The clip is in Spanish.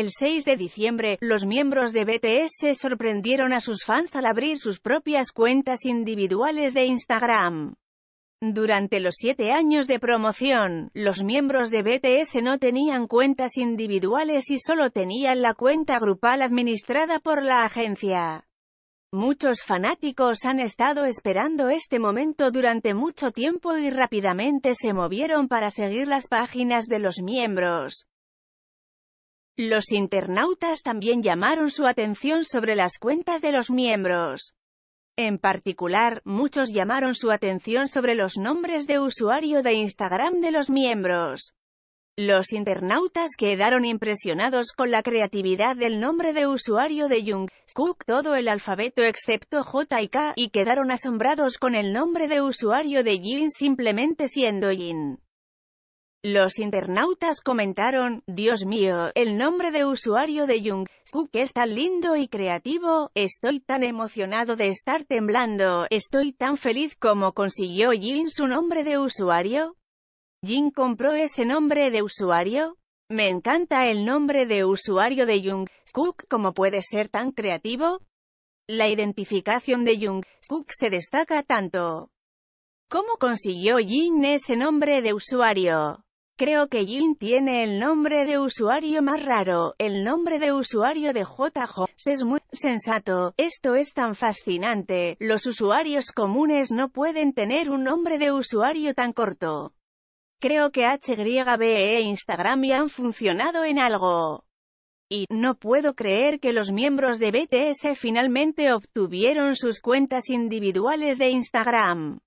El 6 de diciembre, los miembros de BTS sorprendieron a sus fans al abrir sus propias cuentas individuales de Instagram. Durante los siete años de promoción, los miembros de BTS no tenían cuentas individuales y solo tenían la cuenta grupal administrada por la agencia. Muchos fanáticos han estado esperando este momento durante mucho tiempo y rápidamente se movieron para seguir las páginas de los miembros. Los internautas también llamaron su atención sobre las cuentas de los miembros. En particular, muchos llamaron su atención sobre los nombres de usuario de Instagram de los miembros. Los internautas quedaron impresionados con la creatividad del nombre de usuario de Jung, Cook, todo el alfabeto excepto J y K, y quedaron asombrados con el nombre de usuario de Jin simplemente siendo Jin. Los internautas comentaron, Dios mío, el nombre de usuario de Jung Suk es tan lindo y creativo, estoy tan emocionado de estar temblando, estoy tan feliz como consiguió Jin su nombre de usuario. Jin compró ese nombre de usuario. Me encanta el nombre de usuario de Jung Suk, ¿cómo puede ser tan creativo? La identificación de Jung Suk se destaca tanto. ¿Cómo consiguió Jin ese nombre de usuario? Creo que Jin tiene el nombre de usuario más raro, el nombre de usuario de JJ. Es muy sensato, esto es tan fascinante, los usuarios comunes no pueden tener un nombre de usuario tan corto. Creo que HYBE e Instagram ya han funcionado en algo. Y, no puedo creer que los miembros de BTS finalmente obtuvieron sus cuentas individuales de Instagram.